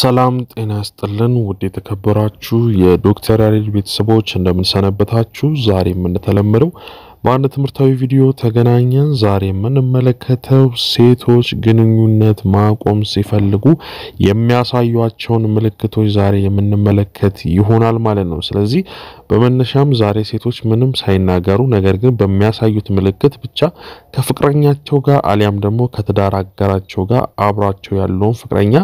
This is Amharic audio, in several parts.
ሰላም ጤና ያስጥልን። ውድ የተከበራችሁ የዶክተር ያሬድ ቤተሰቦች እንደምንሰነበታችሁ። ዛሬ የምንተለምደው በአንድ ትምህርታዊ ቪዲዮ ተገናኘን። ዛሬ የምንመለከተው ሴቶች ግንኙነት ማቆም ሲፈልጉ የሚያሳዩቸውን ምልክቶች ዛሬ የምንመለከት ይሆናል ማለት ነው። ስለዚህ በመነሻም ዛሬ ሴቶች ምንም ሳይናገሩ ነገር ግን በሚያሳዩት ምልክት ብቻ ከፍቅረኛቸው ጋር አሊያም ደግሞ ከትዳር አጋራቸው ጋር አብሯቸው ያለውን ፍቅረኛ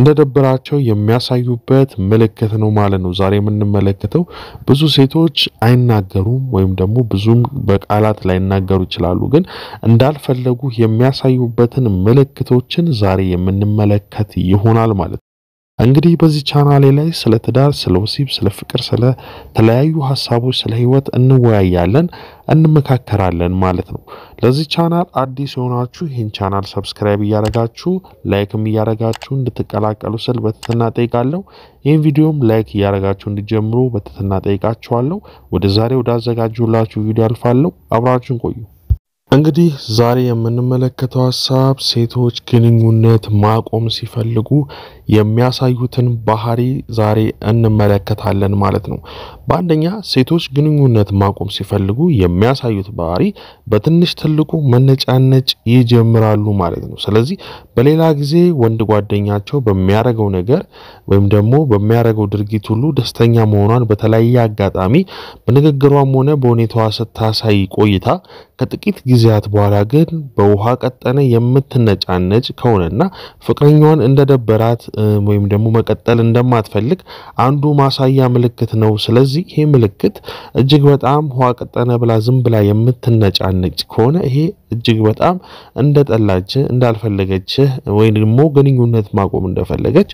እንደደበራቸው የሚያሳዩበት ምልክት ነው ማለት ነው። ዛሬ የምንመለከተው ብዙ ሴቶች አይናገሩም ወይም ደግሞ ብዙም በቃላት ላይናገሩ ይችላሉ፣ ግን እንዳልፈለጉ የሚያሳዩበትን ምልክቶችን ዛሬ የምንመለከት ይሆናል ማለት ነው። እንግዲህ በዚህ ቻናሌ ላይ ስለ ትዳር፣ ስለ ወሲብ፣ ስለ ፍቅር፣ ስለ ተለያዩ ሀሳቦች፣ ስለ ህይወት እንወያያለን፣ እንመካከራለን ማለት ነው። ለዚህ ቻናል አዲስ የሆናችሁ ይህን ቻናል ሰብስክራይብ እያደረጋችሁ ላይክም እያደረጋችሁ እንድትቀላቀሉ ስል በትትና ጠይቃለሁ። ይህን ቪዲዮም ላይክ እያደረጋችሁ እንዲጀምሩ በትትና ጠይቃችኋለሁ። ወደ ዛሬ ወዳዘጋጁላችሁ ቪዲዮ አልፋለሁ። አብራችሁን ቆዩ። እንግዲህ ዛሬ የምንመለከተው ሀሳብ ሴቶች ግንኙነት ማቆም ሲፈልጉ የሚያሳዩትን ባህሪ ዛሬ እንመለከታለን ማለት ነው። በአንደኛ ሴቶች ግንኙነት ማቆም ሲፈልጉ የሚያሳዩት ባህሪ በትንሽ ትልቁ መነጫነጭ ይጀምራሉ ማለት ነው። ስለዚህ በሌላ ጊዜ ወንድ ጓደኛቸው በሚያደርገው ነገር ወይም ደግሞ በሚያደርገው ድርጊት ሁሉ ደስተኛ መሆኗን በተለያየ አጋጣሚ በንግግሯም ሆነ በሁኔታዋ ስታሳይ ቆይታ ከጥቂት ጊዜያት በኋላ ግን በውሃ ቀጠነ የምትነጫነጭ ከሆነና ፍቅረኛዋን እንደደበራት ወይም ደግሞ መቀጠል እንደማትፈልግ አንዱ ማሳያ ምልክት ነው። ስለዚህ ይሄ ምልክት እጅግ በጣም ውሃ ቀጠነ ብላ ዝም ብላ የምትነጫነጭ ከሆነ ይሄ እጅግ በጣም እንደጠላች እንዳልፈለገችህ ወይም ደግሞ ግንኙነት ማቆም እንደፈለገች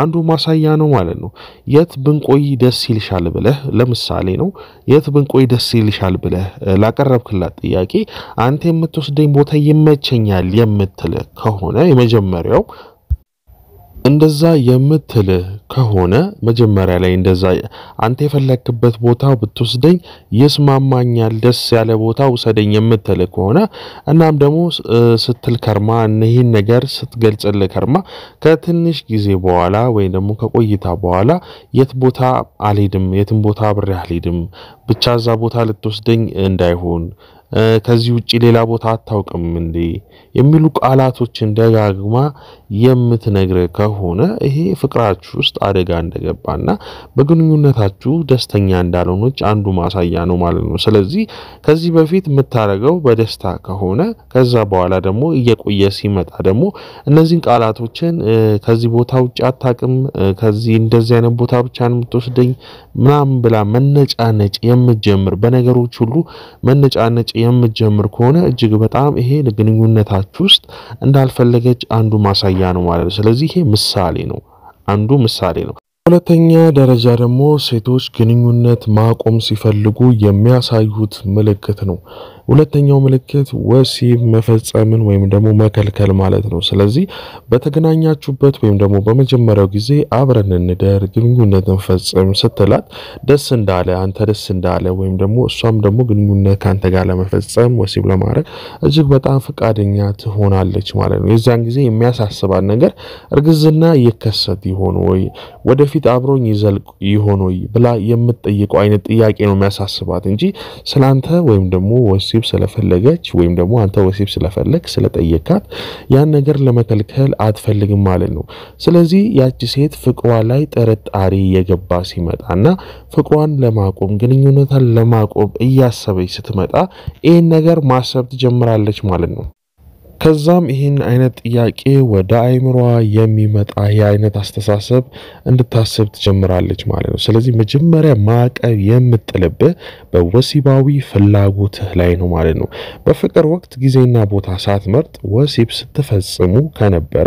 አንዱ ማሳያ ነው ማለት ነው። የት ብንቆይ ደስ ይልሻል ብለህ ለምሳሌ ነው የት ብንቆይ ደስ ይልሻል ብለህ ላቀረብክላት ጥያቄ አንተ የምትወስደኝ ቦታ ይመቸኛል የምትል ከሆነ የመጀመሪያው እንደዛ የምትል ከሆነ መጀመሪያ ላይ እንደዛ አንተ የፈለክበት ቦታ ብትወስደኝ ይስማማኛል፣ ደስ ያለ ቦታ ውሰደኝ የምትል ከሆነ እናም ደግሞ ስትል ከርማ እነይህን ነገር ስትገልጽልህ ከርማ ከትንሽ ጊዜ በኋላ ወይም ደግሞ ከቆይታ በኋላ የት ቦታ አልሄድም፣ የትም ቦታ አብሬ አልሄድም፣ ብቻ እዛ ቦታ ልትወስደኝ እንዳይሆን ከዚህ ውጪ ሌላ ቦታ አታውቅም እንዴ የሚሉ ቃላቶችን ደጋግማ የምትነግረ ከሆነ ይሄ ፍቅራችሁ ውስጥ አደጋ እንደገባና በግንኙነታችሁ ደስተኛ እንዳልሆነች አንዱ ማሳያ ነው ማለት ነው። ስለዚህ ከዚህ በፊት የምታደርገው በደስታ ከሆነ ከዛ በኋላ ደግሞ እየቆየ ሲመጣ ደግሞ እነዚህን ቃላቶችን ከዚህ ቦታ ውጭ አታውቅም፣ ከዚህ እንደዚህ አይነት ቦታ ብቻ ነው የምትወስደኝ ምናምን ብላ መነጫነጭ የምትጀምር በነገሮች ሁሉ መነጫነጭ የምትጀምር ከሆነ እጅግ በጣም ይሄ ለግንኙነታችሁ ውስጥ እንዳልፈለገች አንዱ ማሳያ ነው ማለት ነው። ስለዚህ ይሄ ምሳሌ ነው፣ አንዱ ምሳሌ ነው። ሁለተኛ ደረጃ ደግሞ ሴቶች ግንኙነት ማቆም ሲፈልጉ የሚያሳዩት ምልክት ነው። ሁለተኛው ምልክት ወሲብ መፈጸምን ወይም ደግሞ መከልከል ማለት ነው። ስለዚህ በተገናኛችሁበት ወይም ደግሞ በመጀመሪያው ጊዜ አብረን እንደር ግንኙነት እንፈጽም ስትላት ደስ እንዳለ አንተ ደስ እንዳለ ወይም ደግሞ እሷም ደግሞ ግንኙነት ከአንተ ጋር ለመፈጸም ወሲብ ለማድረግ እጅግ በጣም ፈቃደኛ ትሆናለች ማለት ነው። የዚያን ጊዜ የሚያሳስባት ነገር እርግዝና የከሰት ይሆን ወይ፣ ወደፊት አብሮኝ ይዘልቅ ይሆን ወይ ብላ የምትጠይቀው አይነት ጥያቄ ነው የሚያሳስባት እንጂ ስለአንተ ወይም ደግሞ ወሲ ወሲብ ስለፈለገች ወይም ደግሞ አንተ ወሲብ ስለፈለግ ስለጠየካት ያን ነገር ለመከልከል አትፈልግም ማለት ነው። ስለዚህ ያቺ ሴት ፍቅሯ ላይ ጥርጣሬ የገባ ሲመጣና ፍቅሯን ለማቆም ግንኙነቷን ለማቆም እያሰበች ስትመጣ ይህን ነገር ማሰብ ትጀምራለች ማለት ነው። ከዛም ይህን አይነት ጥያቄ ወደ አይምሯ የሚመጣ የአይነት አስተሳሰብ እንድታስብ ትጀምራለች ማለት ነው። ስለዚህ መጀመሪያ ማዕቀብ የምጥልብህ በወሲባዊ ፍላጎትህ ላይ ነው ማለት ነው። በፍቅር ወቅት ጊዜና ቦታ ሳትመርጥ ወሲብ ስትፈጽሙ ከነበረ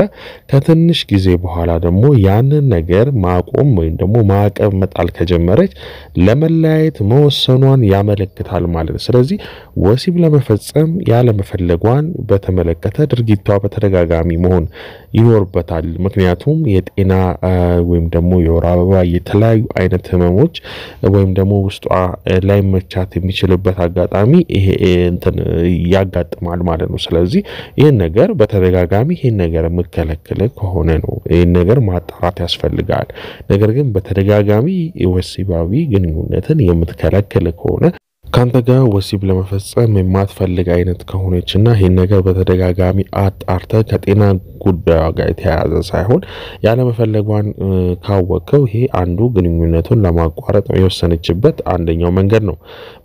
ከትንሽ ጊዜ በኋላ ደግሞ ያንን ነገር ማቆም ወይም ደግሞ ማዕቀብ መጣል ከጀመረች ለመለያየት መወሰኗን ያመለክታል ማለት ነው። ስለዚህ ወሲብ ለመፈጸም ያለመፈለጓን በተመለከ በተመለከተ ድርጊቷ በተደጋጋሚ መሆን ይኖርበታል። ምክንያቱም የጤና ወይም ደግሞ የወር አበባ የተለያዩ አይነት ህመሞች ወይም ደግሞ ውስጧ ላይ መቻት የሚችልበት አጋጣሚ ያጋጥማል ማለት ነው። ስለዚህ ይህን ነገር በተደጋጋሚ ይህን ነገር የምከለክል ከሆነ ነው ይህን ነገር ማጣራት ያስፈልጋል። ነገር ግን በተደጋጋሚ ወሲባዊ ግንኙነትን የምትከለክል ከሆነ ከአንተ ጋር ወሲብ ለመፈጸም የማትፈልግ አይነት ከሆነች እና ይህን ነገር በተደጋጋሚ አጣርተ ከጤና ጉዳዩ ጋር የተያያዘ ሳይሆን ያለመፈለጓን ካወቀው ይሄ አንዱ ግንኙነቱን ለማቋረጥ የወሰነችበት አንደኛው መንገድ ነው።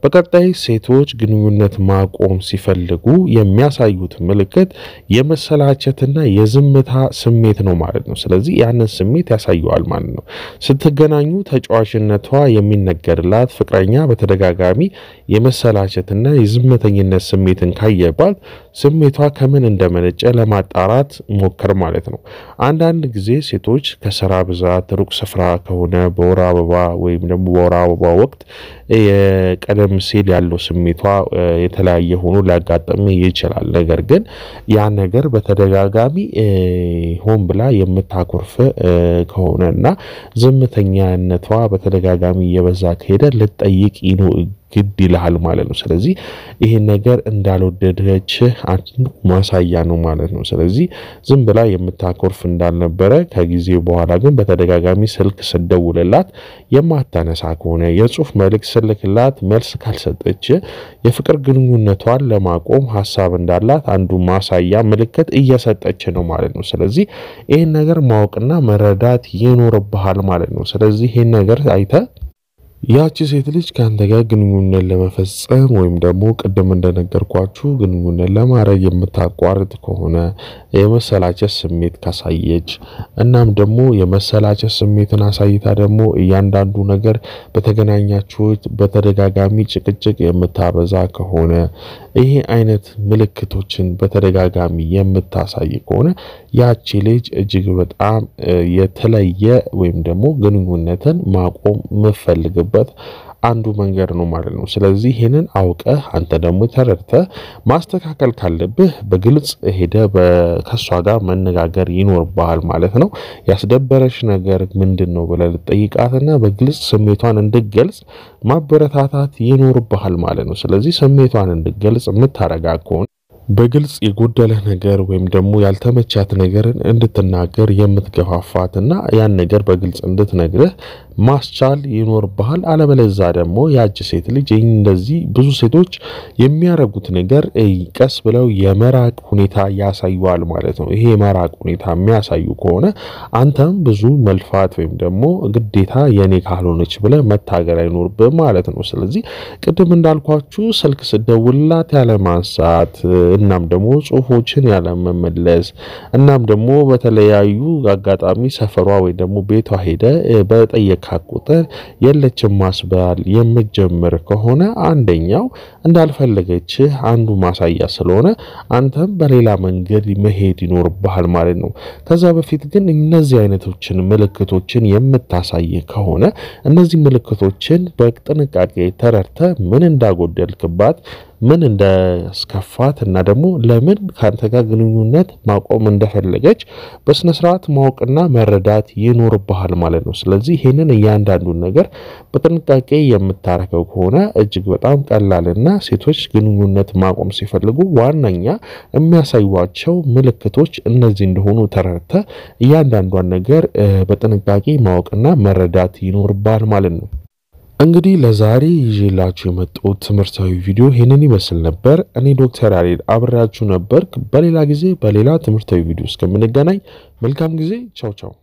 በቀጣይ ሴቶች ግንኙነት ማቆም ሲፈልጉ የሚያሳዩት ምልክት የመሰላቸትና የዝምታ ስሜት ነው ማለት ነው። ስለዚህ ያንን ስሜት ያሳየዋል ማለት ነው። ስትገናኙ ተጫዋችነቷ የሚነገርላት ፍቅረኛ በተደጋጋሚ የመሰላቸትና የዝምተኝነት ስሜትን ካየባት ስሜቷ ከምን እንደመነጨ ለማጣራት ሞከር ማለት ነው። አንዳንድ ጊዜ ሴቶች ከስራ ብዛት፣ ሩቅ ስፍራ ከሆነ በወር አበባ ወይም ደግሞ በወር አበባ ወቅት የቀደም ሲል ያለው ስሜቷ የተለያየ ሆኖ ሊያጋጥም ይችላል። ነገር ግን ያ ነገር በተደጋጋሚ ሆን ብላ የምታኮርፍ ከሆነ እና ዝምተኛነቷ በተደጋጋሚ እየበዛ ከሄደ ልጠይቅ ይኑ ግድ ይልሃል ማለት ነው። ስለዚህ ይሄ ነገር እንዳልወደደችህ ማሳያ ነው ማለት ነው። ስለዚህ ዝም ብላ የምታኮርፍ እንዳልነበረ ከጊዜ በኋላ ግን በተደጋጋሚ ስልክ ስደውልላት የማታነሳ ከሆነ የጽሁፍ መልእክት ስልክላት መልስ ካልሰጠች የፍቅር ግንኙነቷን ለማቆም ሀሳብ እንዳላት አንዱ ማሳያ ምልክት እየሰጠች ነው ማለት ነው። ስለዚህ ይህን ነገር ማወቅና መረዳት ይኖርብሃል ማለት ነው። ስለዚህ ይህን ነገር አይተ ያቺ ሴት ልጅ ከአንተ ጋር ግንኙነት ለመፈጸም ወይም ደግሞ ቅድም እንደነገርኳችሁ ግንኙነት ለማድረግ የምታቋርጥ ከሆነ የመሰላቸት ስሜት ካሳየች እናም ደግሞ የመሰላቸት ስሜትን አሳይታ ደግሞ እያንዳንዱ ነገር በተገናኛችሁት በተደጋጋሚ ጭቅጭቅ የምታበዛ ከሆነ ይሄ አይነት ምልክቶችን በተደጋጋሚ የምታሳይ ከሆነ ያቺ ልጅ እጅግ በጣም የተለየ ወይም ደግሞ ግንኙነትን ማቆም ምፈልግበት የምንችልበት አንዱ መንገድ ነው ማለት ነው። ስለዚህ ይህንን አውቀህ አንተ ደግሞ ተረድተህ ማስተካከል ካለብህ በግልጽ ሄደ ከእሷ ጋር መነጋገር ይኖርብሃል ማለት ነው። ያስደበረሽ ነገር ምንድን ነው ብለህ ልጠይቃትና በግልጽ ስሜቷን እንድገልጽ ማበረታታት ይኖርብሃል ማለት ነው። ስለዚህ ስሜቷን እንድገልጽ የምታረጋ ከሆነ በግልጽ የጎደለህ ነገር ወይም ደግሞ ያልተመቻት ነገርን እንድትናገር የምትገፋፋትና ያን ነገር በግልጽ እንድትነግርህ ማስቻል ይኖርብሃል። አለበለዛ ደግሞ ያች ሴት ልጅ ይህ እንደዚህ ብዙ ሴቶች የሚያረጉት ነገር ቀስ ብለው የመራቅ ሁኔታ ያሳዩዋል ማለት ነው። ይሄ የመራቅ ሁኔታ የሚያሳዩ ከሆነ አንተም ብዙ መልፋት ወይም ደግሞ ግዴታ የኔ ካልሆነች ብለ መታገር አይኖርብህ ማለት ነው። ስለዚህ ቅድም እንዳልኳችሁ ስልክ ስደውልላት ያለማንሳት። እናም ደግሞ ጽሁፎችን ያለመመለስ እናም ደግሞ በተለያዩ አጋጣሚ ሰፈሯ ወይም ደግሞ ቤቷ ሄደ በጠየካ ቁጥር የለችም ማስባል የምትጀምር ከሆነ አንደኛው እንዳልፈለገችህ አንዱ ማሳያ ስለሆነ አንተም በሌላ መንገድ መሄድ ይኖርብሃል ማለት ነው። ከዛ በፊት ግን እነዚህ አይነቶችን ምልክቶችን የምታሳይ ከሆነ እነዚህ ምልክቶችን በጥንቃቄ ተረድተ ምን እንዳጎደልክባት ምን እንዳስከፋት እና ደግሞ ለምን ከአንተ ጋር ግንኙነት ማቆም እንደፈለገች በስነ ስርዓት ማወቅና መረዳት ይኖርብሃል ማለት ነው። ስለዚህ ይህንን እያንዳንዱን ነገር በጥንቃቄ የምታረገው ከሆነ እጅግ በጣም ቀላልና ሴቶች ግንኙነት ማቆም ሲፈልጉ ዋነኛ የሚያሳዩቸው ምልክቶች እነዚህ እንደሆኑ ተረድተ እያንዳንዷን ነገር በጥንቃቄ ማወቅና መረዳት ይኖርብሃል ማለት ነው። እንግዲህ ለዛሬ ይዤላችሁ የመጣሁት ትምህርታዊ ቪዲዮ ይህንን ይመስል ነበር። እኔ ዶክተር ያሬድ አብሬያችሁ ነበር። በሌላ ጊዜ በሌላ ትምህርታዊ ቪዲዮ እስከምንገናኝ መልካም ጊዜ። ቻው ቻው።